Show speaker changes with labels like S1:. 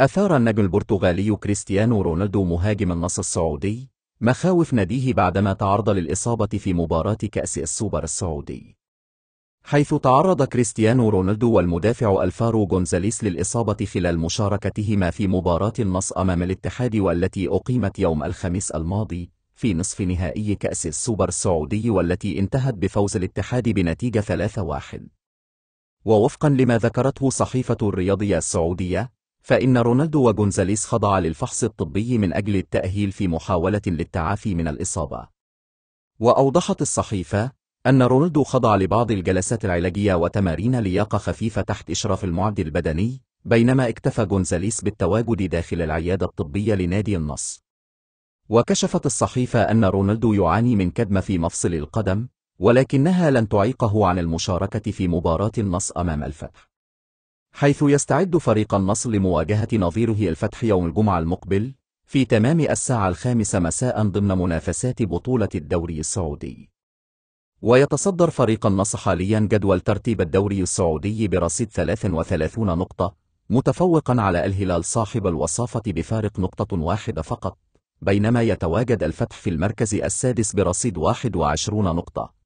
S1: أثار النجم البرتغالي كريستيانو رونالدو مهاجم النصر السعودي مخاوف ناديه بعدما تعرض للإصابة في مباراة كأس السوبر السعودي حيث تعرض كريستيانو رونالدو والمدافع ألفارو جونزاليس للإصابة خلال مشاركتهما في مباراة النص أمام الاتحاد والتي أقيمت يوم الخميس الماضي في نصف نهائي كأس السوبر السعودي والتي انتهت بفوز الاتحاد بنتيجة 3-1 ووفقا لما ذكرته صحيفة الرياضية السعودية فإن رونالدو وجونزاليس خضع للفحص الطبي من أجل التأهيل في محاولة للتعافي من الإصابة. وأوضحت الصحيفة أن رونالدو خضع لبعض الجلسات العلاجية وتمارين لياقة خفيفة تحت إشراف المعد البدني، بينما اكتفى جونزاليس بالتواجد داخل العيادة الطبية لنادي النص وكشفت الصحيفة أن رونالدو يعاني من كدمة في مفصل القدم، ولكنها لن تعيقه عن المشاركة في مباراة النص أمام الفتح. حيث يستعد فريق النصر لمواجهة نظيره الفتح يوم الجمعة المقبل في تمام الساعة الخامسة مساء ضمن منافسات بطولة الدوري السعودي ويتصدر فريق النصر حاليا جدول ترتيب الدوري السعودي برصيد 33 نقطة متفوقا على الهلال صاحب الوصافة بفارق نقطة واحدة فقط بينما يتواجد الفتح في المركز السادس برصيد 21 نقطة